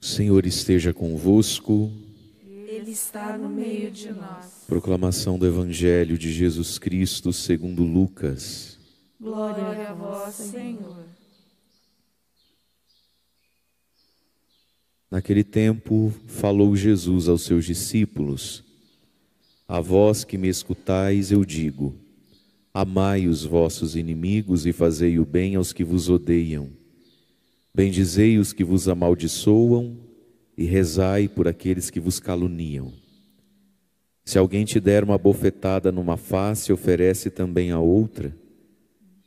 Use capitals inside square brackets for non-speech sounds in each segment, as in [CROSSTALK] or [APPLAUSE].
O Senhor esteja convosco. Ele está no meio de nós. Proclamação do Evangelho de Jesus Cristo segundo Lucas. Glória a vós, Senhor. Naquele tempo falou Jesus aos seus discípulos: A vós que me escutais, eu digo: Amai os vossos inimigos e fazei o bem aos que vos odeiam Bendizei os que vos amaldiçoam e rezai por aqueles que vos caluniam. Se alguém te der uma bofetada numa face, oferece também a outra.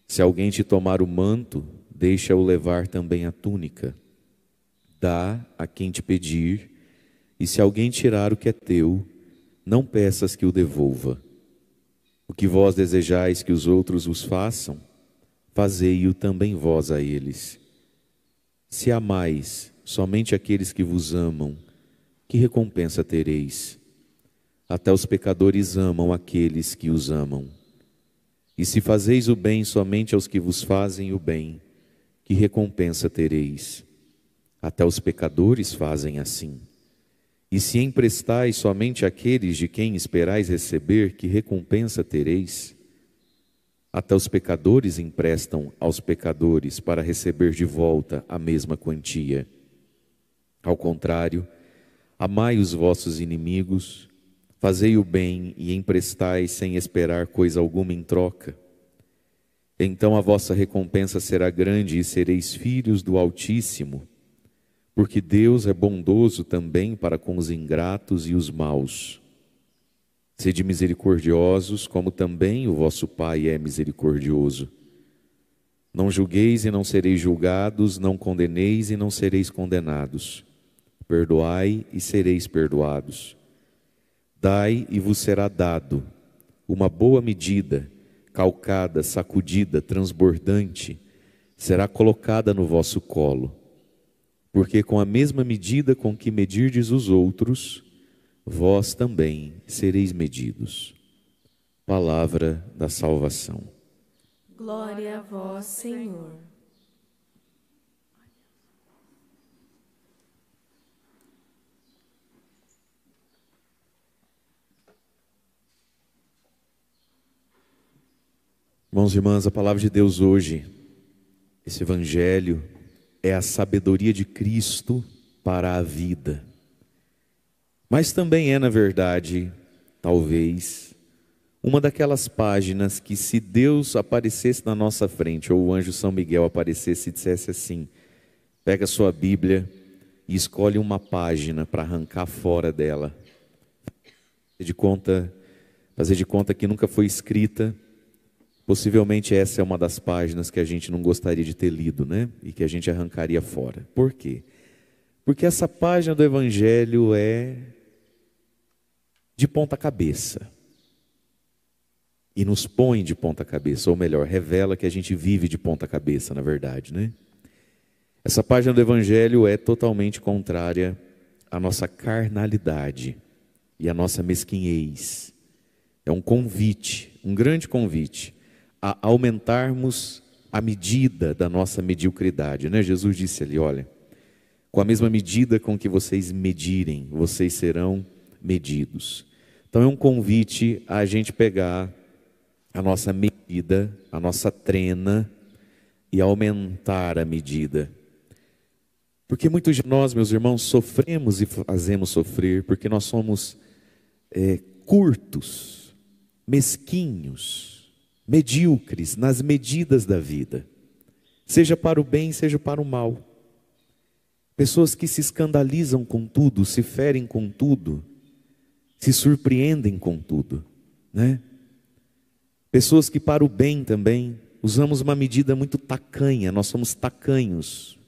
Se alguém te tomar o manto, deixa-o levar também a túnica. Dá a quem te pedir, e se alguém tirar o que é teu, não peças que o devolva. O que vós desejais que os outros vos façam, fazei-o também vós a eles. Se amais somente aqueles que vos amam, que recompensa tereis? Até os pecadores amam aqueles que os amam. E se fazeis o bem somente aos que vos fazem o bem, que recompensa tereis? Até os pecadores fazem assim. E se emprestais somente àqueles de quem esperais receber, que recompensa tereis? Até os pecadores emprestam aos pecadores para receber de volta a mesma quantia. Ao contrário, amai os vossos inimigos, fazei o bem e emprestai sem esperar coisa alguma em troca. Então a vossa recompensa será grande e sereis filhos do Altíssimo, porque Deus é bondoso também para com os ingratos e os maus. Sede misericordiosos, como também o vosso Pai é misericordioso. Não julgueis e não sereis julgados, não condeneis e não sereis condenados. Perdoai e sereis perdoados. Dai e vos será dado uma boa medida, calcada, sacudida, transbordante, será colocada no vosso colo. Porque com a mesma medida com que medirdes os outros, vós também sereis medidos. Palavra da salvação. Glória a vós, Senhor. Irmãos e irmãs, a palavra de Deus hoje, esse Evangelho, é a sabedoria de Cristo para a vida. Mas também é, na verdade, talvez, uma daquelas páginas que, se Deus aparecesse na nossa frente, ou o anjo São Miguel aparecesse e dissesse assim: pega sua Bíblia e escolhe uma página para arrancar fora dela, fazer de conta, fazer de conta que nunca foi escrita. Possivelmente essa é uma das páginas que a gente não gostaria de ter lido, né? E que a gente arrancaria fora. Por quê? Porque essa página do Evangelho é de ponta cabeça. E nos põe de ponta cabeça, ou melhor, revela que a gente vive de ponta cabeça, na verdade, né? Essa página do Evangelho é totalmente contrária à nossa carnalidade e à nossa mesquinhez. É um convite, um grande convite, a aumentarmos a medida da nossa mediocridade. Né? Jesus disse ali: olha, com a mesma medida com que vocês medirem, vocês serão medidos. Então é um convite a gente pegar a nossa medida, a nossa trena e aumentar a medida. Porque muitos de nós, meus irmãos, sofremos e fazemos sofrer porque nós somos é, curtos, mesquinhos, medíocres nas medidas da vida, seja para o bem, seja para o mal. Pessoas que se escandalizam com tudo, se ferem com tudo, se surpreendem com tudo, né? Pessoas que para o bem também usamos uma medida muito tacanha, nós somos tacanhos.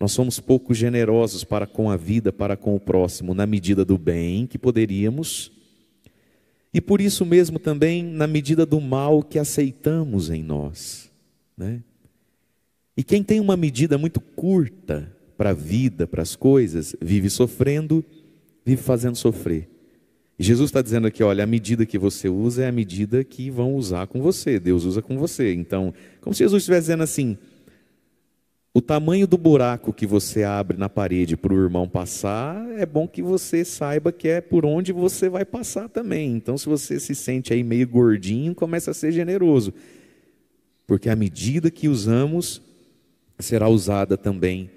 Nós somos pouco generosos para com a vida, para com o próximo, na medida do bem que poderíamos, e por isso mesmo também na medida do mal que aceitamos em nós. Né? E quem tem uma medida muito curta para a vida, para as coisas, vive sofrendo, vive fazendo sofrer. E Jesus está dizendo aqui: olha, a medida que você usa é a medida que vão usar com você, Deus usa com você. Então, como se Jesus estivesse dizendo assim: o tamanho do buraco que você abre na parede para o irmão passar, é bom que você saiba que é por onde você vai passar também. Então, se você se sente aí meio gordinho, começa a ser generoso. Porque a medida que usamos será usada também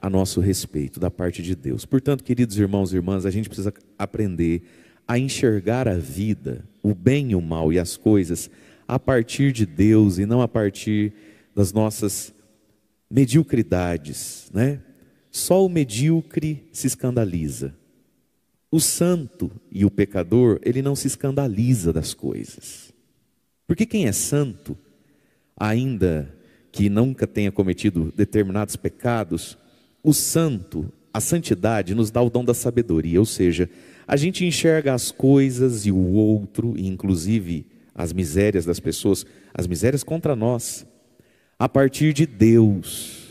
a nosso respeito, da parte de Deus. Portanto, queridos irmãos e irmãs, a gente precisa aprender a enxergar a vida, o bem e o mal e as coisas a partir de Deus e não a partir das nossas mediocridades, né? Só o medíocre se escandaliza. O santo e o pecador, ele não se escandaliza das coisas. Porque quem é santo, ainda que nunca tenha cometido determinados pecados, o santo, a santidade nos dá o dom da sabedoria, ou seja, a gente enxerga as coisas e o outro, e inclusive as misérias das pessoas, as misérias contra nós, a partir de Deus.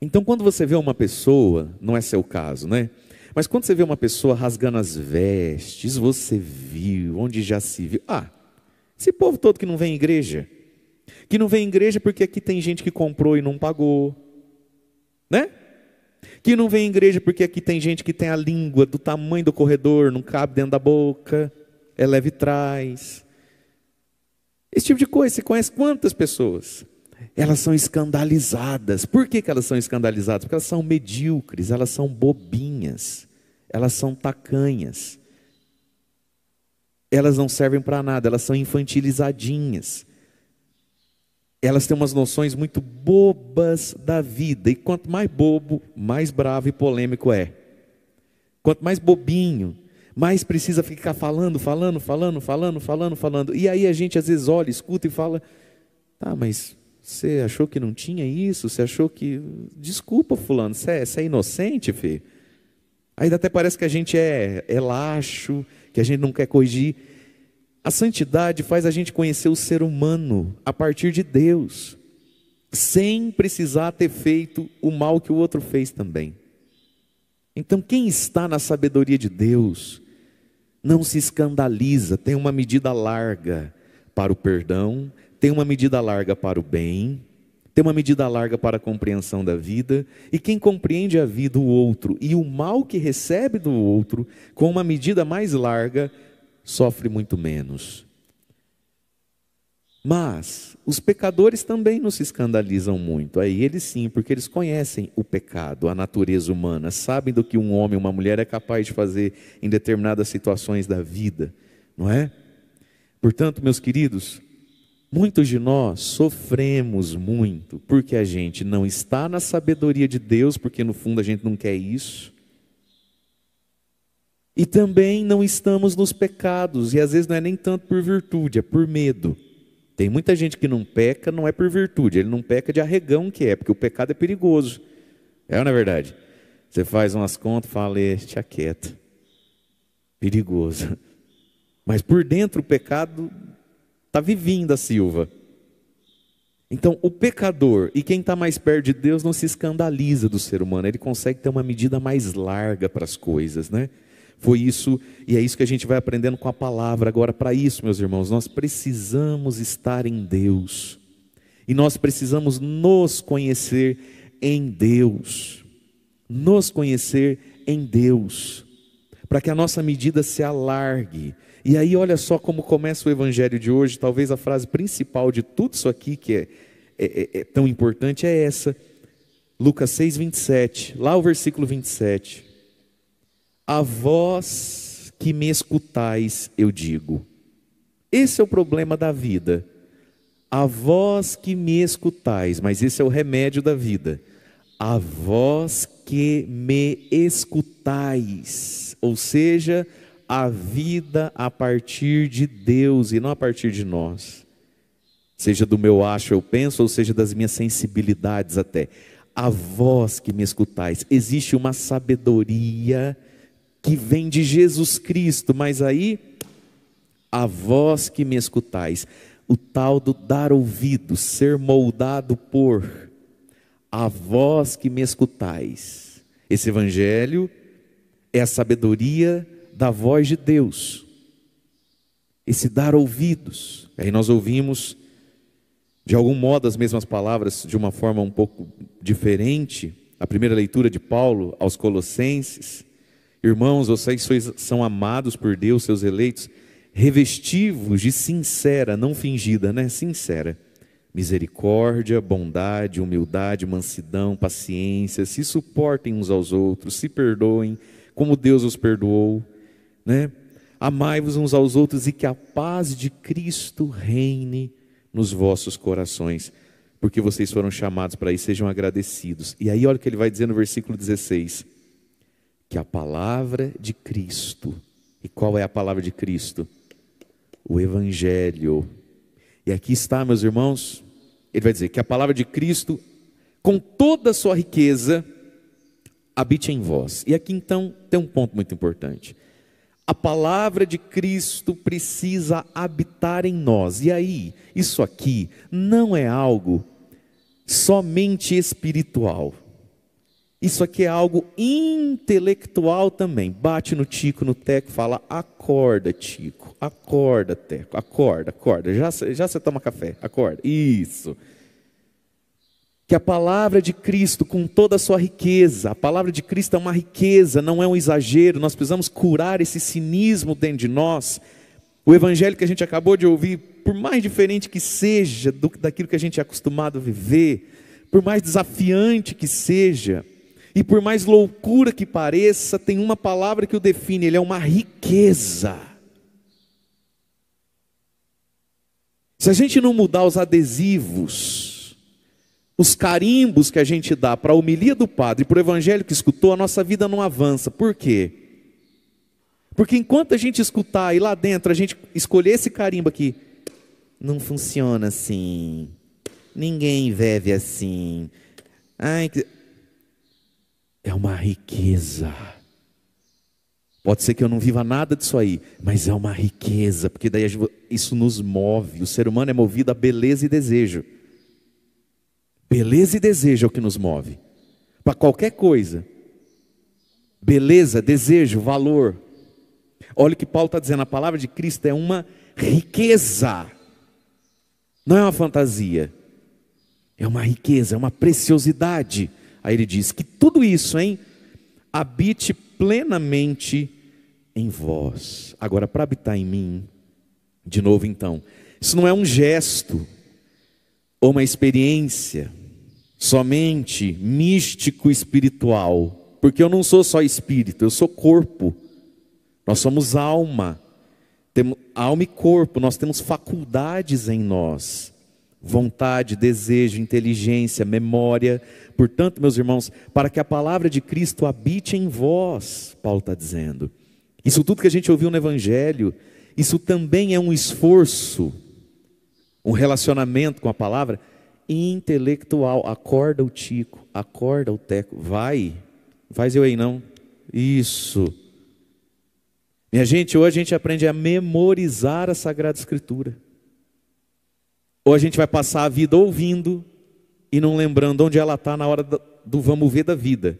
Então, quando você vê uma pessoa, não é seu caso, né? Mas quando você vê uma pessoa rasgando as vestes, você viu, onde já se viu. Ah, esse povo todo que não vem à igreja. Que não vem à igreja porque aqui tem gente que comprou e não pagou. Né? que não vem à igreja porque aqui tem gente que tem a língua do tamanho do corredor, não cabe dentro da boca, é leve trás. Esse tipo de coisa, você conhece quantas pessoas? Elas são escandalizadas. Por que, que elas são escandalizadas? Porque elas são medíocres, elas são bobinhas, elas são tacanhas. Elas não servem para nada, elas são infantilizadinhas elas têm umas noções muito bobas da vida. E quanto mais bobo, mais bravo e polêmico é. Quanto mais bobinho, mais precisa ficar falando, falando, falando, falando, falando, falando. E aí a gente às vezes olha, escuta e fala: tá, mas você achou que não tinha isso? Você achou que. Desculpa, Fulano, você é, você é inocente, filho? Ainda até parece que a gente é, é laxo, que a gente não quer corrigir. A santidade faz a gente conhecer o ser humano a partir de Deus, sem precisar ter feito o mal que o outro fez também. Então, quem está na sabedoria de Deus não se escandaliza, tem uma medida larga para o perdão, tem uma medida larga para o bem, tem uma medida larga para a compreensão da vida, e quem compreende a vida do outro e o mal que recebe do outro com uma medida mais larga, sofre muito menos. Mas os pecadores também não se escandalizam muito. Aí eles sim, porque eles conhecem o pecado, a natureza humana, sabem do que um homem, uma mulher é capaz de fazer em determinadas situações da vida, não é? Portanto, meus queridos, muitos de nós sofremos muito porque a gente não está na sabedoria de Deus, porque no fundo a gente não quer isso. E também não estamos nos pecados, e às vezes não é nem tanto por virtude, é por medo. Tem muita gente que não peca, não é por virtude, ele não peca de arregão que é, porque o pecado é perigoso. É ou não é verdade? Você faz umas contas, fala, este quieto. Perigoso. Mas por dentro o pecado está vivindo a Silva. Então, o pecador e quem está mais perto de Deus não se escandaliza do ser humano, ele consegue ter uma medida mais larga para as coisas, né? Foi isso, e é isso que a gente vai aprendendo com a palavra agora. Para isso, meus irmãos, nós precisamos estar em Deus, e nós precisamos nos conhecer em Deus, nos conhecer em Deus, para que a nossa medida se alargue. E aí, olha só como começa o evangelho de hoje. Talvez a frase principal de tudo isso aqui, que é, é, é, é tão importante, é essa. Lucas 6, 27, lá o versículo 27. A vós que me escutais, eu digo. Esse é o problema da vida. A vós que me escutais, mas esse é o remédio da vida. A vós que me escutais, ou seja, a vida a partir de Deus e não a partir de nós. Seja do meu acho eu penso, ou seja das minhas sensibilidades até. A vós que me escutais, existe uma sabedoria que vem de Jesus Cristo, mas aí, a voz que me escutais, o tal do dar ouvido, ser moldado por, a voz que me escutais. Esse evangelho é a sabedoria da voz de Deus, esse dar ouvidos. Aí nós ouvimos, de algum modo, as mesmas palavras, de uma forma um pouco diferente. A primeira leitura de Paulo aos Colossenses, Irmãos, vocês são amados por Deus, seus eleitos, revestivos de sincera, não fingida, né? Sincera. Misericórdia, bondade, humildade, mansidão, paciência, se suportem uns aos outros, se perdoem, como Deus os perdoou, né? Amai-vos uns aos outros e que a paz de Cristo reine nos vossos corações, porque vocês foram chamados para isso, sejam agradecidos. E aí olha o que ele vai dizer no versículo 16 que a palavra de Cristo, e qual é a palavra de Cristo? O Evangelho. E aqui está, meus irmãos, ele vai dizer que a palavra de Cristo, com toda a sua riqueza, habite em vós. E aqui então tem um ponto muito importante. A palavra de Cristo precisa habitar em nós. E aí, isso aqui não é algo somente espiritual. Isso aqui é algo intelectual também. Bate no Tico, no Teco, fala: acorda, Tico, acorda, Teco, acorda, acorda. Já, já você toma café, acorda. Isso. Que a palavra de Cristo, com toda a sua riqueza, a palavra de Cristo é uma riqueza, não é um exagero. Nós precisamos curar esse cinismo dentro de nós. O evangelho que a gente acabou de ouvir, por mais diferente que seja do, daquilo que a gente é acostumado a viver, por mais desafiante que seja, e por mais loucura que pareça, tem uma palavra que o define: ele é uma riqueza. Se a gente não mudar os adesivos, os carimbos que a gente dá para a humilha do padre, para o evangelho que escutou, a nossa vida não avança. Por quê? Porque enquanto a gente escutar e lá dentro a gente escolher esse carimbo aqui, não funciona assim. Ninguém vive assim. Ai, é uma riqueza. Pode ser que eu não viva nada disso aí, mas é uma riqueza, porque daí isso nos move. O ser humano é movido a beleza e desejo. Beleza e desejo é o que nos move. Para qualquer coisa. Beleza, desejo, valor. Olha o que Paulo está dizendo: a palavra de Cristo é uma riqueza, não é uma fantasia, é uma riqueza, é uma preciosidade. Aí ele diz que tudo isso, hein, habite plenamente em vós. Agora, para habitar em mim, de novo então, isso não é um gesto ou uma experiência somente místico espiritual, porque eu não sou só espírito, eu sou corpo. Nós somos alma. Temos alma e corpo, nós temos faculdades em nós vontade, desejo, inteligência, memória. Portanto, meus irmãos, para que a palavra de Cristo habite em vós, Paulo está dizendo. Isso tudo que a gente ouviu no Evangelho, isso também é um esforço, um relacionamento com a palavra intelectual. Acorda o Tico, acorda o Teco, vai, faz eu aí não. Isso. Minha gente, hoje a gente aprende a memorizar a Sagrada Escritura. Ou a gente vai passar a vida ouvindo e não lembrando onde ela está na hora do vamos ver da vida.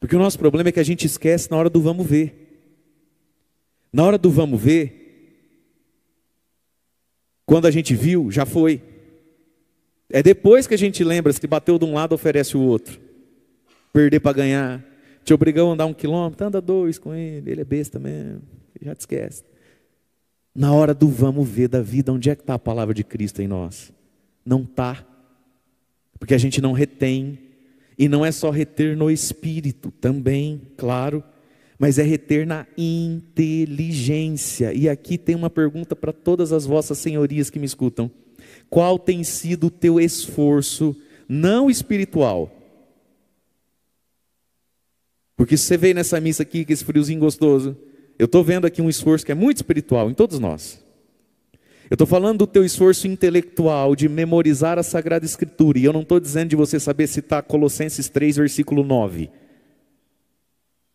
Porque o nosso problema é que a gente esquece na hora do vamos ver. Na hora do vamos ver, quando a gente viu, já foi. É depois que a gente lembra, se bateu de um lado, oferece o outro. Perder para ganhar. Te obrigou a andar um quilômetro, anda dois com ele, ele é besta mesmo, já te esquece na hora do vamos ver da vida, onde é que está a palavra de Cristo em nós? Não está. Porque a gente não retém. E não é só reter no espírito, também, claro, mas é reter na inteligência. E aqui tem uma pergunta para todas as vossas senhorias que me escutam: qual tem sido o teu esforço não espiritual? Porque você veio nessa missa aqui com esse friozinho gostoso, eu estou vendo aqui um esforço que é muito espiritual em todos nós. Eu estou falando do teu esforço intelectual de memorizar a Sagrada Escritura, e eu não estou dizendo de você saber citar Colossenses 3, versículo 9.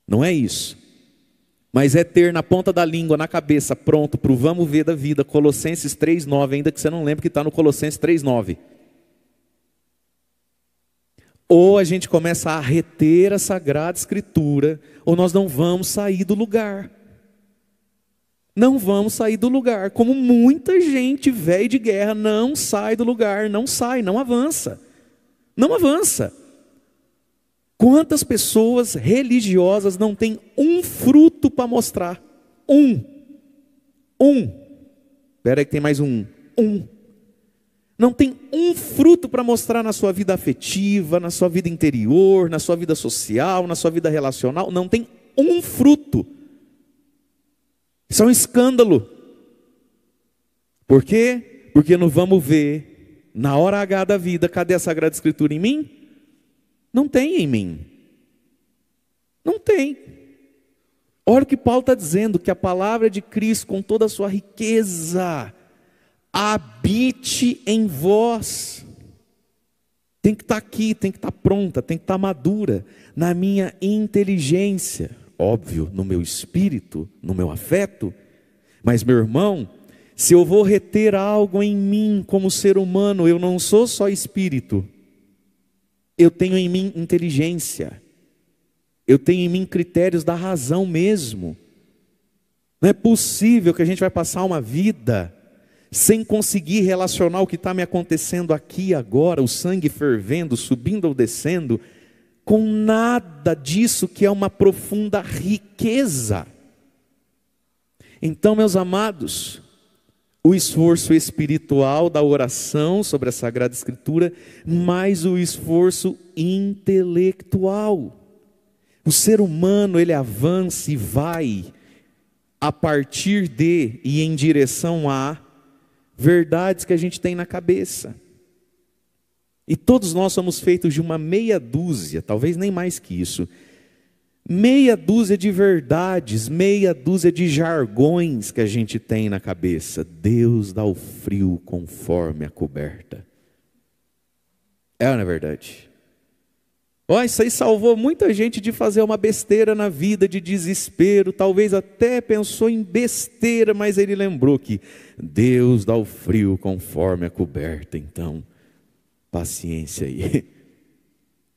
Não é isso. Mas é ter na ponta da língua, na cabeça, pronto para o vamos ver da vida, Colossenses 3, 9, ainda que você não lembre que está no Colossenses 3, 9. Ou a gente começa a reter a Sagrada Escritura, ou nós não vamos sair do lugar. Não vamos sair do lugar. Como muita gente velha de guerra não sai do lugar, não sai, não avança. Não avança. Quantas pessoas religiosas não têm um fruto para mostrar? Um. Um. Espera aí que tem mais um. Um. Não tem um fruto para mostrar na sua vida afetiva, na sua vida interior, na sua vida social, na sua vida relacional. Não tem um fruto. Isso é um escândalo. Por quê? Porque não vamos ver, na hora H da vida, cadê a Sagrada Escritura em mim? Não tem em mim. Não tem. Olha o que Paulo está dizendo: que a palavra de Cristo, com toda a sua riqueza, habite em vós. Tem que estar tá aqui, tem que estar tá pronta, tem que estar tá madura, na minha inteligência óbvio, no meu espírito, no meu afeto. Mas, meu irmão, se eu vou reter algo em mim como ser humano, eu não sou só espírito. Eu tenho em mim inteligência. Eu tenho em mim critérios da razão mesmo. Não é possível que a gente vai passar uma vida sem conseguir relacionar o que está me acontecendo aqui agora, o sangue fervendo, subindo ou descendo, com nada disso que é uma profunda riqueza. Então, meus amados, o esforço espiritual da oração sobre a Sagrada Escritura, mais o esforço intelectual. O ser humano, ele avança e vai a partir de e em direção a verdades que a gente tem na cabeça. E todos nós somos feitos de uma meia dúzia, talvez nem mais que isso, meia dúzia de verdades, meia dúzia de jargões que a gente tem na cabeça. Deus dá o frio conforme a coberta. É ou não é verdade? Oh, isso aí salvou muita gente de fazer uma besteira na vida, de desespero. Talvez até pensou em besteira, mas ele lembrou que Deus dá o frio conforme a coberta. Então, paciência aí. [LAUGHS]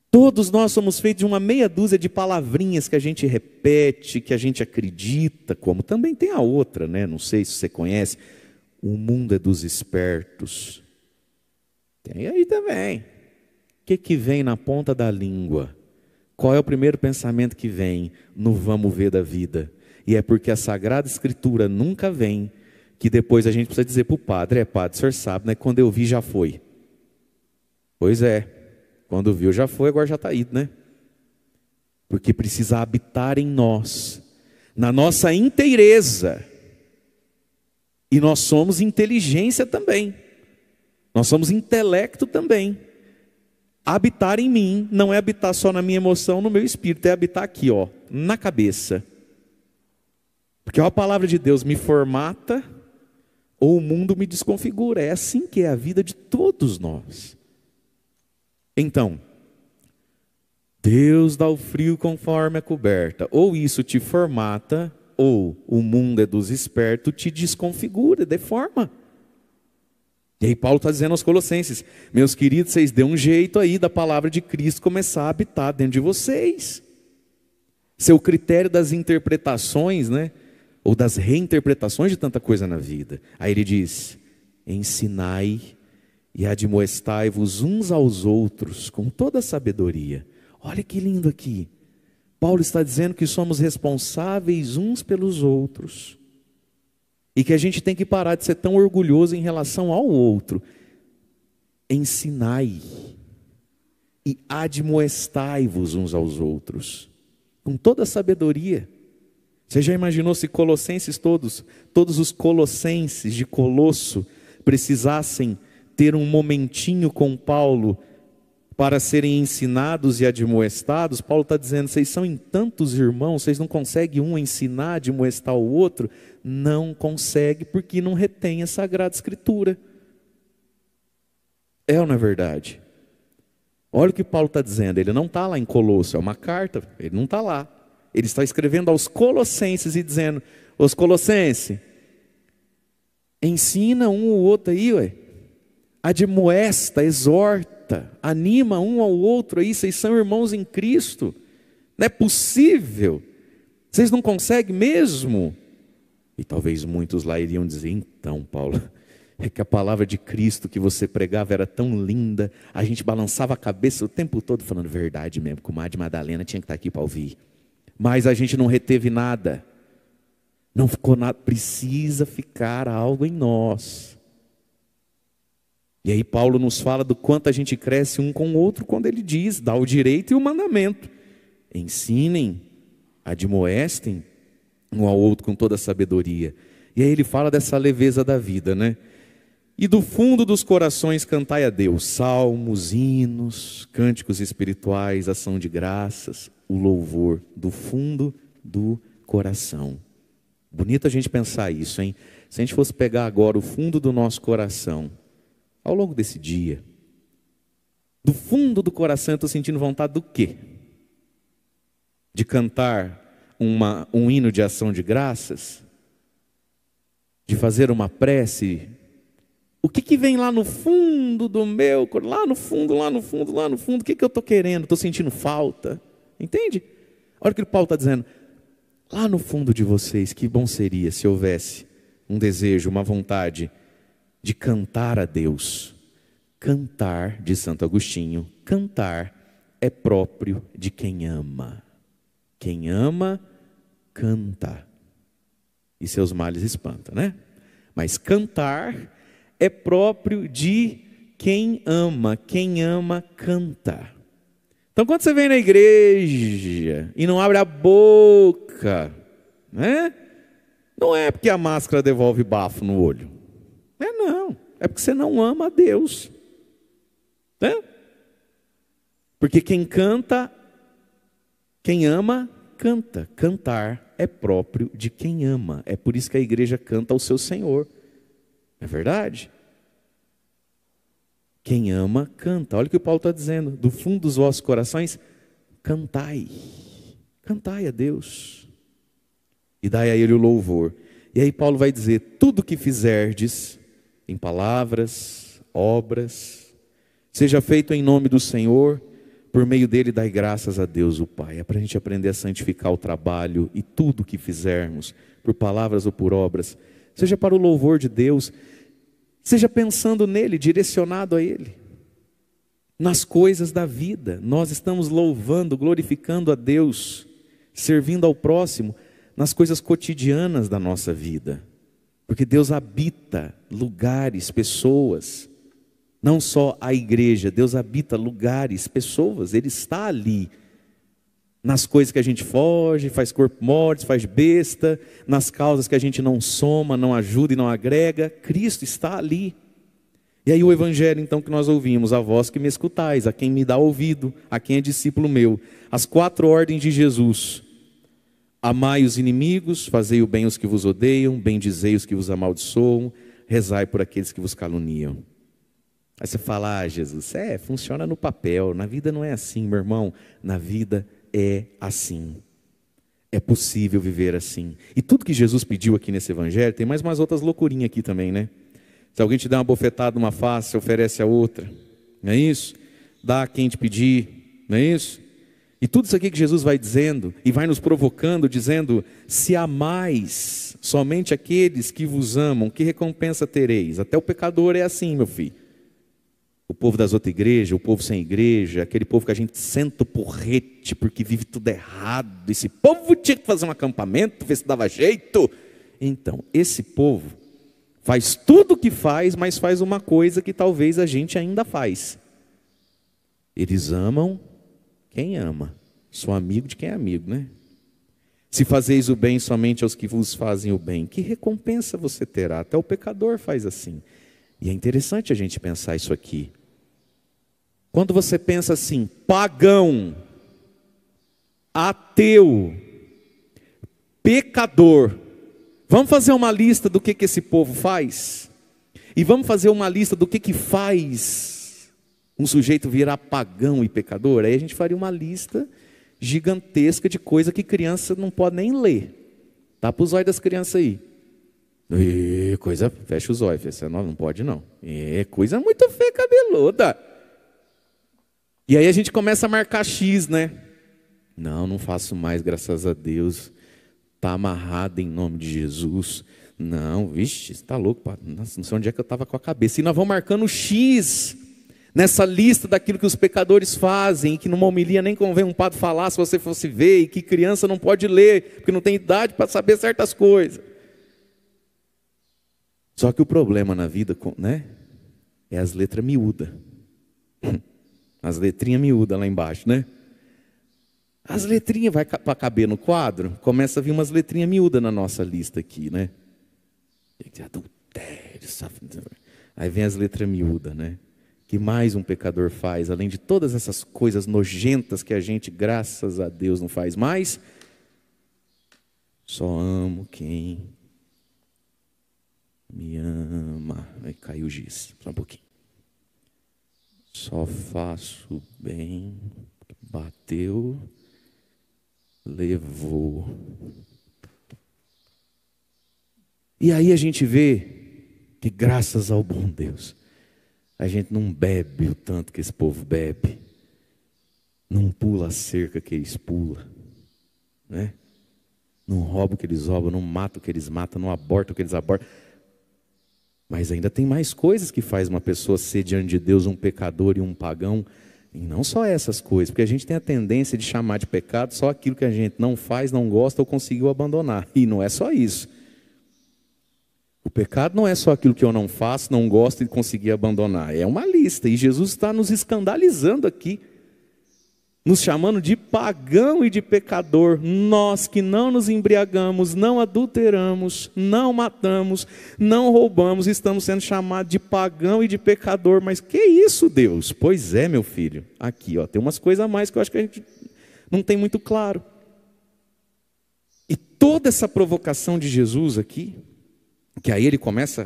Todos nós somos feitos de uma meia dúzia de palavrinhas que a gente repete, que a gente acredita, como também tem a outra, né? Não sei se você conhece. O mundo é dos espertos. Tem aí também. O que, que vem na ponta da língua? Qual é o primeiro pensamento que vem no vamos ver da vida? E é porque a Sagrada Escritura nunca vem que depois a gente precisa dizer para o padre: é padre, o senhor sabe, né? Quando eu vi já foi. Pois é, quando viu já foi, agora já está ido, né? Porque precisa habitar em nós, na nossa inteireza. E nós somos inteligência também. Nós somos intelecto também. Habitar em mim não é habitar só na minha emoção, no meu espírito, é habitar aqui, ó, na cabeça. Porque ó, a palavra de Deus me formata ou o mundo me desconfigura. É assim que é a vida de todos nós. Então, Deus dá o frio conforme a coberta. Ou isso te formata, ou o mundo é dos espertos, te desconfigura, deforma. E aí Paulo está dizendo aos Colossenses: meus queridos, vocês dêem um jeito aí da palavra de Cristo começar a habitar dentro de vocês. Seu critério das interpretações, né? Ou das reinterpretações de tanta coisa na vida. Aí ele diz: ensinai e admoestai-vos uns aos outros com toda sabedoria. Olha que lindo aqui. Paulo está dizendo que somos responsáveis uns pelos outros. E que a gente tem que parar de ser tão orgulhoso em relação ao outro. Ensinai e admoestai-vos uns aos outros, com toda sabedoria. Você já imaginou se colossenses todos, todos os colossenses de Colosso precisassem ter um momentinho com Paulo para serem ensinados e admoestados, Paulo está dizendo: vocês são em tantos irmãos, vocês não conseguem um ensinar, admoestar o outro? Não consegue, porque não retém a Sagrada Escritura. É ou não é verdade? Olha o que Paulo está dizendo, ele não está lá em Colosso, é uma carta, ele não está lá. Ele está escrevendo aos Colossenses e dizendo: os Colossenses, ensina um o outro aí, ué admoesta, exorta, anima um ao outro aí, vocês são irmãos em Cristo. Não é possível. Vocês não conseguem mesmo? E talvez muitos lá iriam dizer: então, Paulo, [LAUGHS] é que a palavra de Cristo que você pregava era tão linda, a gente balançava a cabeça o tempo todo falando verdade mesmo, Com o de Madalena tinha que estar tá aqui para ouvir. Mas a gente não reteve nada, não ficou nada, precisa ficar algo em nós e aí Paulo nos fala do quanto a gente cresce um com o outro quando ele diz: dá o direito e o mandamento. Ensinem, admoestem um ao outro com toda a sabedoria. E aí ele fala dessa leveza da vida, né? E do fundo dos corações cantai a Deus, salmos, hinos, cânticos espirituais, ação de graças, o louvor do fundo do coração. Bonito a gente pensar isso, hein? Se a gente fosse pegar agora o fundo do nosso coração, ao longo desse dia, do fundo do coração eu estou sentindo vontade do quê? De cantar uma, um hino de ação de graças? De fazer uma prece? O que, que vem lá no fundo do meu, lá no fundo, lá no fundo, lá no fundo, o que, que eu estou querendo? Estou sentindo falta? Entende? Olha o que o Paulo está dizendo. Lá no fundo de vocês, que bom seria se houvesse um desejo, uma vontade de cantar a Deus. Cantar, de Santo Agostinho, cantar é próprio de quem ama. Quem ama, canta. E seus males espanta, né? Mas cantar é próprio de quem ama. Quem ama, canta. Então, quando você vem na igreja e não abre a boca, né? Não é porque a máscara devolve bafo no olho. Não, é porque você não ama a Deus. Né? Porque quem canta, quem ama, canta. Cantar é próprio de quem ama. É por isso que a igreja canta ao seu Senhor. É verdade? Quem ama, canta. Olha o que o Paulo está dizendo. Do fundo dos vossos corações, cantai. Cantai a Deus. E dai a Ele o louvor. E aí Paulo vai dizer: tudo que fizerdes, em palavras, obras. Seja feito em nome do Senhor, por meio dele dai graças a Deus o Pai. É para a gente aprender a santificar o trabalho e tudo que fizermos, por palavras ou por obras, seja para o louvor de Deus, seja pensando nele, direcionado a ele. Nas coisas da vida, nós estamos louvando, glorificando a Deus, servindo ao próximo, nas coisas cotidianas da nossa vida. Porque Deus habita lugares, pessoas, não só a igreja, Deus habita lugares, pessoas, Ele está ali. Nas coisas que a gente foge, faz corpo morte, faz besta, nas causas que a gente não soma, não ajuda e não agrega, Cristo está ali. E aí o evangelho então que nós ouvimos, a voz que me escutais, a quem me dá ouvido, a quem é discípulo meu, as quatro ordens de Jesus, Amai os inimigos, fazei o bem aos que vos odeiam, bendizei os que vos amaldiçoam, rezai por aqueles que vos caluniam. Aí você fala, ah, Jesus, é, funciona no papel, na vida não é assim, meu irmão, na vida é assim. É possível viver assim. E tudo que Jesus pediu aqui nesse evangelho, tem mais umas outras loucurinhas aqui também, né? Se alguém te dá uma bofetada numa face, oferece a outra. Não é isso? Dá a quem te pedir. Não é isso? E tudo isso aqui que Jesus vai dizendo e vai nos provocando, dizendo: se amais somente aqueles que vos amam, que recompensa tereis? Até o pecador é assim, meu filho. O povo das outras igrejas, o povo sem igreja, aquele povo que a gente senta o porrete porque vive tudo errado. Esse povo tinha que fazer um acampamento, ver se dava jeito. Então, esse povo faz tudo o que faz, mas faz uma coisa que talvez a gente ainda faz. Eles amam quem ama. Sou amigo de quem é amigo, né? Se fazeis o bem somente aos que vos fazem o bem, que recompensa você terá? Até o pecador faz assim. E é interessante a gente pensar isso aqui. Quando você pensa assim, pagão, ateu, pecador, vamos fazer uma lista do que, que esse povo faz? E vamos fazer uma lista do que, que faz um sujeito virar pagão e pecador, aí a gente faria uma lista gigantesca de coisa que criança não pode nem ler. Tá para os olhos das crianças aí. E coisa, fecha os olhos, é não, não pode não. É coisa muito feia, cabeluda. E aí a gente começa a marcar X, né? Não, não faço mais, graças a Deus. Tá amarrado em nome de Jesus. Não, vixe, está louco. Nossa, não sei onde é que eu estava com a cabeça. E nós vamos marcando X nessa lista daquilo que os pecadores fazem, que numa homilia nem convém um padre falar se você fosse ver, e que criança não pode ler, porque não tem idade para saber certas coisas. Só que o problema na vida, né, é as letras miúdas. [LAUGHS] As letrinhas miúdas lá embaixo, né? As letrinhas vai para caber no quadro, começa a vir umas letrinhas miúdas na nossa lista aqui, né? Adultério, Aí vem as letras miúdas, né? que mais um pecador faz, além de todas essas coisas nojentas que a gente, graças a Deus, não faz mais? Só amo quem me ama. Aí caiu o giz, só um pouquinho. Só faço bem, bateu, levou. E aí a gente vê que, graças ao bom Deus, a gente não bebe o tanto que esse povo bebe, não pula a cerca que eles pulam, né? não rouba o que eles roubam, não mata o que eles matam, não aborta o que eles abortam. Mas ainda tem mais coisas que faz uma pessoa ser diante de Deus um pecador e um pagão. E não só essas coisas, porque a gente tem a tendência de chamar de pecado só aquilo que a gente não faz, não gosta ou conseguiu abandonar. E não é só isso. O pecado não é só aquilo que eu não faço, não gosto e consegui abandonar. É uma lista. E Jesus está nos escandalizando aqui, nos chamando de pagão e de pecador. Nós que não nos embriagamos, não adulteramos, não matamos, não roubamos, estamos sendo chamados de pagão e de pecador. Mas que isso, Deus? Pois é, meu filho. Aqui, ó, tem umas coisas a mais que eu acho que a gente não tem muito claro. E toda essa provocação de Jesus aqui que aí ele começa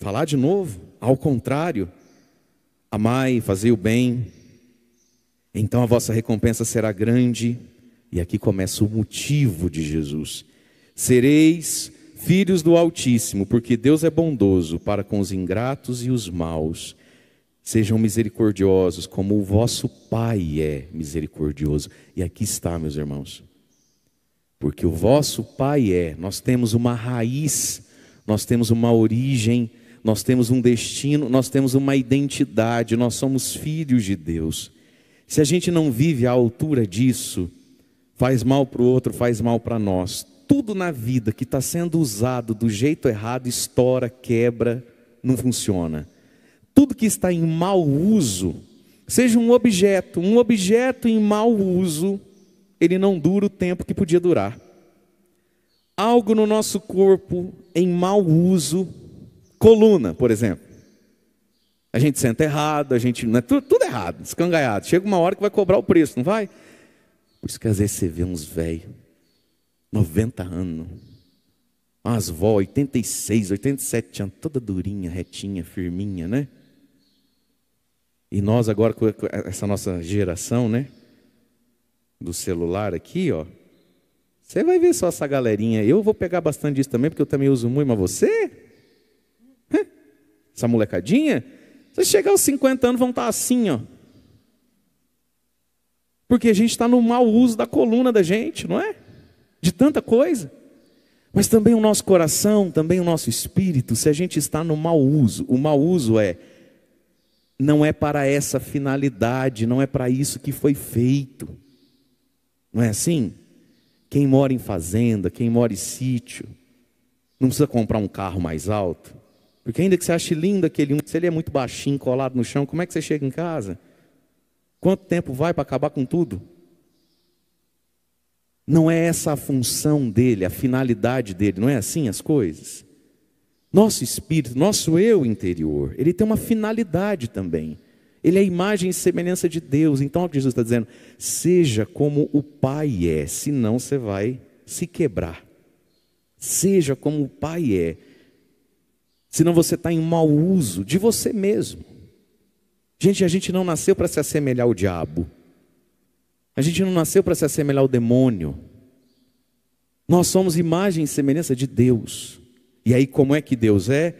a falar de novo, ao contrário: amai, fazei o bem, então a vossa recompensa será grande. E aqui começa o motivo de Jesus: sereis filhos do Altíssimo, porque Deus é bondoso para com os ingratos e os maus. Sejam misericordiosos, como o vosso Pai é misericordioso. E aqui está, meus irmãos. Porque o vosso Pai é, nós temos uma raiz nós temos uma origem, nós temos um destino, nós temos uma identidade, nós somos filhos de Deus. Se a gente não vive à altura disso, faz mal para o outro, faz mal para nós. Tudo na vida que está sendo usado do jeito errado estoura, quebra, não funciona. Tudo que está em mau uso, seja um objeto, um objeto em mau uso, ele não dura o tempo que podia durar algo no nosso corpo em mau uso, coluna, por exemplo. A gente senta errado, a gente. Né, tudo, tudo errado, escangaiado. Chega uma hora que vai cobrar o preço, não vai? Por isso que às vezes você vê uns velhos, 90 anos, umas vó, 86, 87 anos, toda durinha, retinha, firminha, né? E nós agora, com essa nossa geração, né? Do celular aqui, ó você vai ver só essa galerinha. Eu vou pegar bastante disso também, porque eu também uso muito, mas você? Essa molecadinha? Se chegar aos 50 anos, vão estar tá assim, ó. Porque a gente está no mau uso da coluna da gente, não é? De tanta coisa. Mas também o nosso coração, também o nosso espírito, se a gente está no mau uso, o mau uso é não é para essa finalidade, não é para isso que foi feito. Não é assim? Quem mora em fazenda, quem mora em sítio, não precisa comprar um carro mais alto. Porque ainda que você ache lindo aquele um, se ele é muito baixinho, colado no chão, como é que você chega em casa? Quanto tempo vai para acabar com tudo? Não é essa a função dele, a finalidade dele, não é assim as coisas? Nosso espírito, nosso eu interior, ele tem uma finalidade também. Ele é a imagem e semelhança de Deus. Então, o que Jesus está dizendo: seja como o Pai é, senão você vai se quebrar. Seja como o Pai é, senão você está em mau uso de você mesmo. Gente, a gente não nasceu para se assemelhar ao diabo. A gente não nasceu para se assemelhar ao demônio. Nós somos imagem e semelhança de Deus. E aí, como é que Deus é?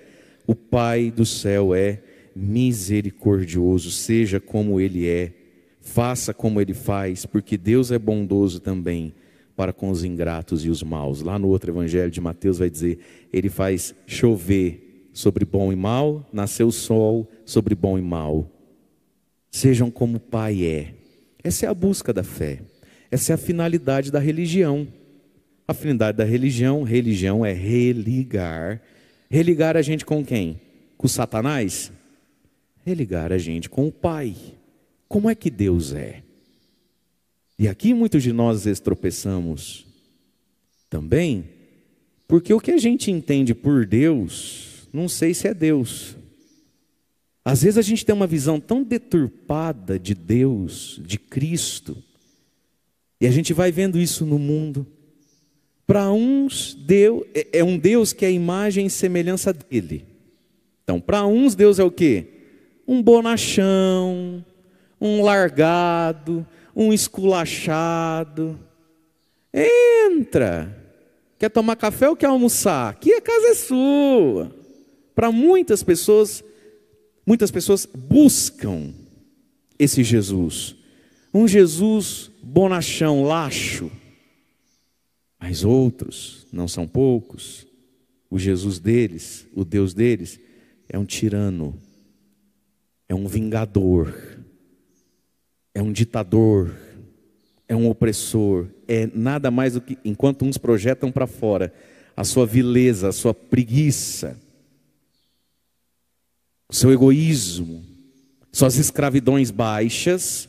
O Pai do céu é misericordioso, seja como ele é, faça como ele faz, porque Deus é bondoso também para com os ingratos e os maus. Lá no outro evangelho de Mateus vai dizer: ele faz chover sobre bom e mal, nasceu o sol sobre bom e mal. Sejam como o Pai é. Essa é a busca da fé. Essa é a finalidade da religião. A finalidade da religião, religião é religar. Religar a gente com quem? Com Satanás? religar a gente com o Pai. Como é que Deus é? E aqui muitos de nós estropeçamos também, porque o que a gente entende por Deus, não sei se é Deus. Às vezes a gente tem uma visão tão deturpada de Deus, de Cristo, e a gente vai vendo isso no mundo. Para uns, Deus é, é um Deus que é a imagem e semelhança dele. Então, para uns, Deus é o quê? um bonachão, um largado, um esculachado. Entra. Quer tomar café ou quer almoçar? Aqui a casa é sua. Para muitas pessoas, muitas pessoas buscam esse Jesus. Um Jesus bonachão, laxo. Mas outros, não são poucos, o Jesus deles, o Deus deles, é um tirano é um vingador, é um ditador, é um opressor, é nada mais do que, enquanto uns projetam para fora a sua vileza, a sua preguiça, o seu egoísmo, suas escravidões baixas,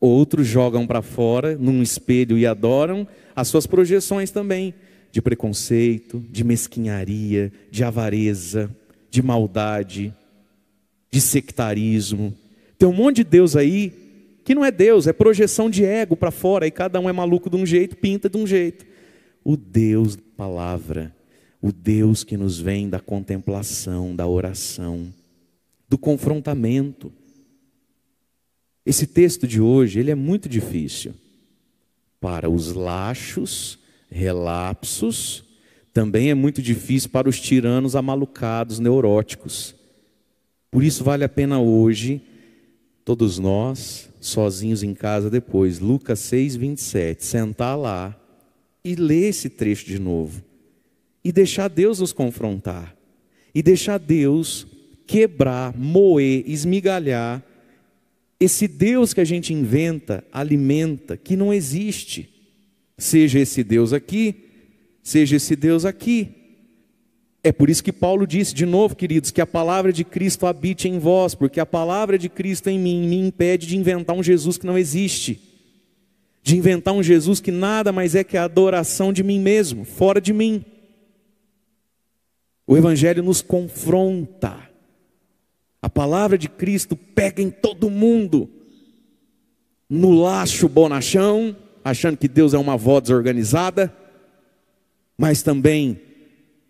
outros jogam para fora, num espelho e adoram as suas projeções também, de preconceito, de mesquinharia, de avareza, de maldade, de sectarismo. Tem um monte de Deus aí que não é Deus, é projeção de ego para fora, e cada um é maluco de um jeito, pinta de um jeito. O Deus da palavra, o Deus que nos vem da contemplação, da oração, do confrontamento. Esse texto de hoje, ele é muito difícil para os laxos, relapsos, também é muito difícil para os tiranos amalucados, neuróticos. Por isso vale a pena hoje, todos nós, sozinhos em casa depois, Lucas 6, 27, sentar lá e ler esse trecho de novo. E deixar Deus nos confrontar. E deixar Deus quebrar, moer, esmigalhar esse Deus que a gente inventa, alimenta, que não existe. Seja esse Deus aqui, seja esse Deus aqui. É por isso que Paulo disse, de novo, queridos, que a palavra de Cristo habite em vós, porque a palavra de Cristo em mim me impede de inventar um Jesus que não existe, de inventar um Jesus que nada mais é que a adoração de mim mesmo, fora de mim. O Evangelho nos confronta, a palavra de Cristo pega em todo mundo, no laço bonachão, achando que Deus é uma voz desorganizada, mas também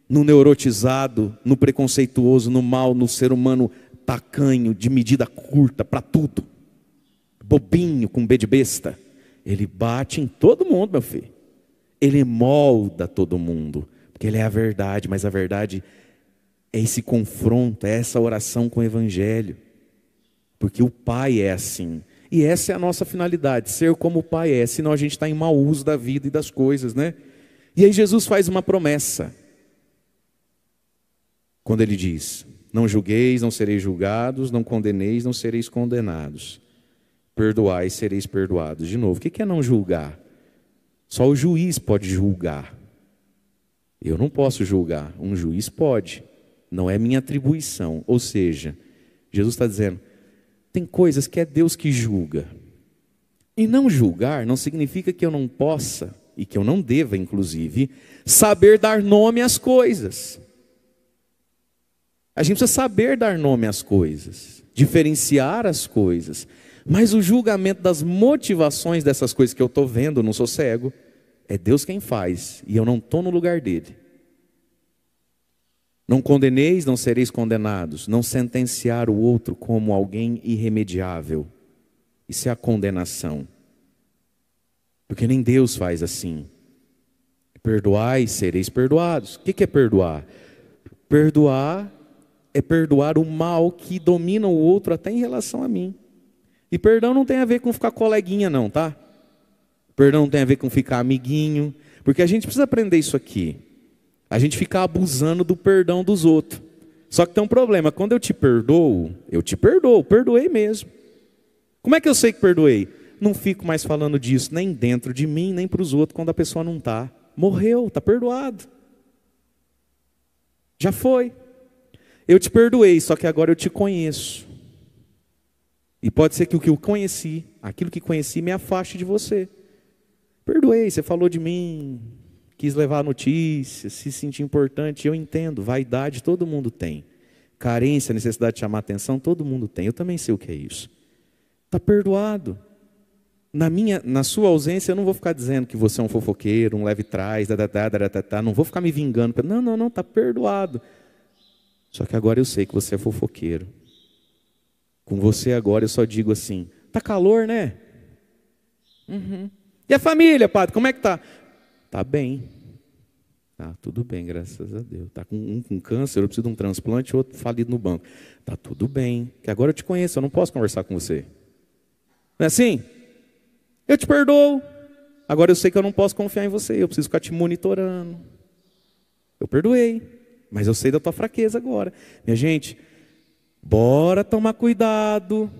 no neurotizado, no preconceituoso, no mal, no ser humano tacanho, de medida curta para tudo, bobinho com B de besta. Ele bate em todo mundo, meu filho. Ele molda todo mundo, porque ele é a verdade, mas a verdade é esse confronto, é essa oração com o evangelho. Porque o Pai é assim. E essa é a nossa finalidade, ser como o Pai é, senão a gente está em mau uso da vida e das coisas, né? E aí Jesus faz uma promessa quando ele diz: Não julgueis, não sereis julgados, não condeneis, não sereis condenados. Perdoai, sereis perdoados. De novo, o que é não julgar? Só o juiz pode julgar. Eu não posso julgar, um juiz pode, não é minha atribuição. Ou seja, Jesus está dizendo: tem coisas que é Deus que julga. E não julgar não significa que eu não possa, e que eu não deva, inclusive, saber dar nome às coisas. A gente precisa saber dar nome às coisas, diferenciar as coisas. Mas o julgamento das motivações dessas coisas que eu estou vendo, não sou cego, é Deus quem faz, e eu não estou no lugar dele. Não condeneis, não sereis condenados. Não sentenciar o outro como alguém irremediável. Isso é a condenação. Porque nem Deus faz assim. Perdoai, sereis perdoados. O que é perdoar? Perdoar é perdoar o mal que domina o outro até em relação a mim. E perdão não tem a ver com ficar coleguinha, não, tá? Perdão não tem a ver com ficar amiguinho, porque a gente precisa aprender isso aqui. A gente fica abusando do perdão dos outros. Só que tem um problema, quando eu te perdoo, eu te perdoo, perdoei mesmo. Como é que eu sei que perdoei? Não fico mais falando disso, nem dentro de mim, nem para os outros, quando a pessoa não está. Morreu, está perdoado. Já foi. Eu te perdoei, só que agora eu te conheço. E pode ser que o que eu conheci, aquilo que conheci, me afaste de você. Perdoei, você falou de mim, quis levar notícias, se sentir importante. Eu entendo, vaidade todo mundo tem. Carência, necessidade de chamar atenção, todo mundo tem. Eu também sei o que é isso. Está perdoado. Na, minha, na sua ausência, eu não vou ficar dizendo que você é um fofoqueiro, um leve trás, da, da, da, da, não vou ficar me vingando. Não, não, não, está perdoado. Só que agora eu sei que você é fofoqueiro. Com você agora eu só digo assim: tá calor, né? Uhum. E a família, padre, como é que tá? Tá bem. Tá tudo bem, graças a Deus. Tá com um com câncer, eu preciso de um transplante, outro falido no banco. Tá tudo bem. Que agora eu te conheço, eu não posso conversar com você. Não é assim? Eu te perdoo. Agora eu sei que eu não posso confiar em você, eu preciso ficar te monitorando. Eu perdoei mas eu sei da tua fraqueza agora. Minha gente, bora tomar cuidado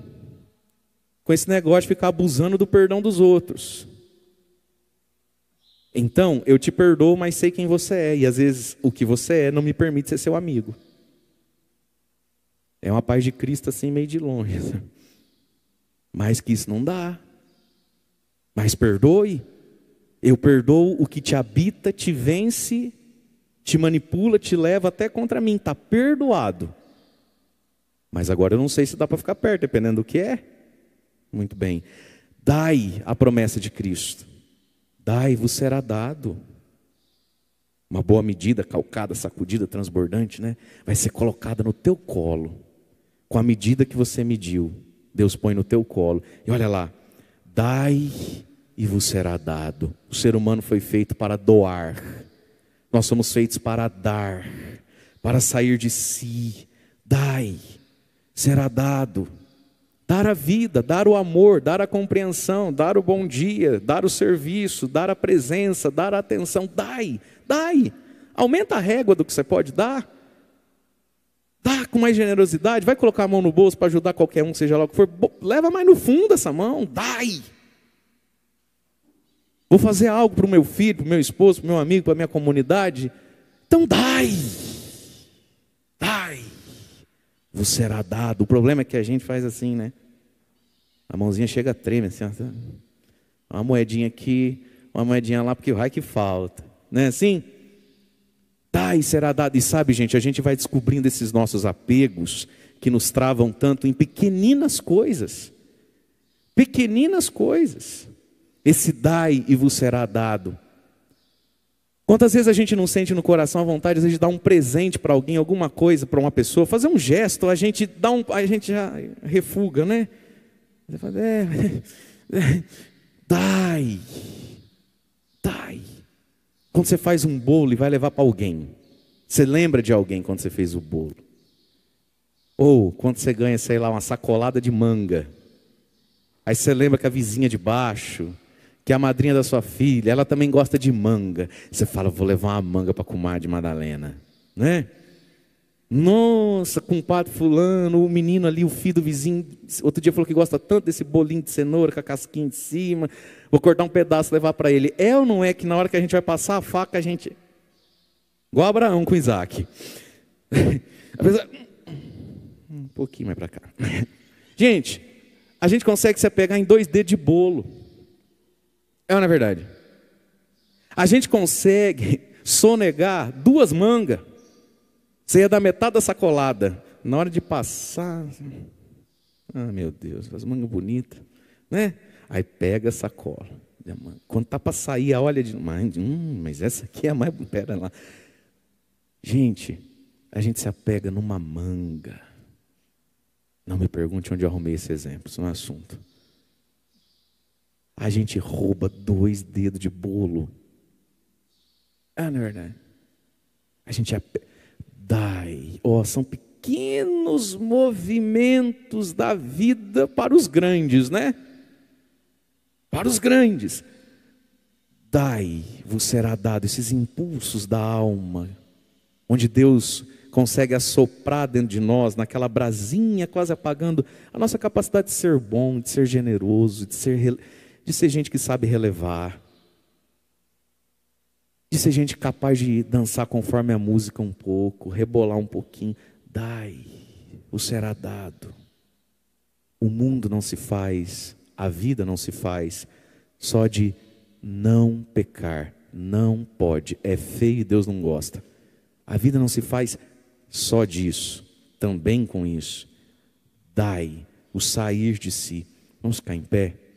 com esse negócio de ficar abusando do perdão dos outros. Então, eu te perdoo, mas sei quem você é, e às vezes o que você é não me permite ser seu amigo. É uma paz de Cristo assim, meio de longe. [LAUGHS] Mas que isso não dá. Mas perdoe. Eu perdoo o que te habita, te vence te manipula, te leva até contra mim, está perdoado. Mas agora eu não sei se dá para ficar perto, dependendo do que é. Muito bem. Dai a promessa de Cristo. Dai, vos será dado. Uma boa medida, calcada, sacudida, transbordante, né? Vai ser colocada no teu colo. Com a medida que você mediu, Deus põe no teu colo. E olha lá. Dai e vos será dado. O ser humano foi feito para doar nós somos feitos para dar, para sair de si. Dai, será dado. Dar a vida, dar o amor, dar a compreensão, dar o bom dia, dar o serviço, dar a presença, dar a atenção. Dai, dai. Aumenta a régua do que você pode dar. Dá com mais generosidade. Vai colocar a mão no bolso para ajudar qualquer um, seja lá o que for. Leva mais no fundo essa mão. Dai. Vou fazer algo para o meu filho, para o meu esposo, para o meu amigo, para a minha comunidade. Então dai. Dai. Você será dado. O problema é que a gente faz assim, né? A mãozinha chega a tremer, assim, uma moedinha aqui, uma moedinha lá, porque vai que falta. Não é assim? Dai será dado. E sabe, gente, a gente vai descobrindo esses nossos apegos que nos travam tanto em pequeninas coisas. Pequeninas coisas. Esse dai e vos será dado. Quantas vezes a gente não sente no coração a vontade vezes, de dar um presente para alguém, alguma coisa para uma pessoa, fazer um gesto, a gente dá um, a gente já refuga, né? é, é, [LAUGHS] dai, dai. Quando você faz um bolo e vai levar para alguém, você lembra de alguém quando você fez o bolo? Ou quando você ganha, sei lá, uma sacolada de manga, aí você lembra que a vizinha de baixo, que é a madrinha da sua filha, ela também gosta de manga. Você fala, vou levar uma manga para comadre Madalena, né? Nossa, compadre fulano, o menino ali, o filho do vizinho, outro dia falou que gosta tanto desse bolinho de cenoura com a casquinha de cima. Vou cortar um pedaço e levar para ele. É ou não é que na hora que a gente vai passar a faca, a gente... Igual Abraão com Isaac. [LAUGHS] Hum, um pouquinho mais para cá. [LAUGHS] Gente, a gente consegue se apegar em dois dedos de bolo. É ou não é verdade? A gente consegue sonegar duas mangas. Você ia dar metade da sacolada. Na hora de passar. Assim, ah, meu Deus, as mangas bonitas. Né? Aí pega a sacola. Quando tá para sair, olha de. Hum, mas essa aqui é a mais. Pera lá. Gente, a gente se apega numa manga. Não me pergunte onde eu arrumei esse exemplo, isso não é um assunto a gente rouba dois dedos de bolo. É, não é verdade? A gente dai. Oh, são pequenos movimentos da vida para os grandes, né? Para os grandes. Dai, vos será dado esses impulsos da alma, onde Deus consegue assoprar dentro de nós, naquela brasinha quase apagando a nossa capacidade de ser bom, de ser generoso, de ser de ser gente que sabe relevar, de ser gente capaz de dançar conforme a música um pouco, rebolar um pouquinho. Dai, o será dado. O mundo não se faz, a vida não se faz só de não pecar. Não pode, é feio e Deus não gosta. A vida não se faz só disso, também com isso. Dai o sair de si. Vamos ficar em pé?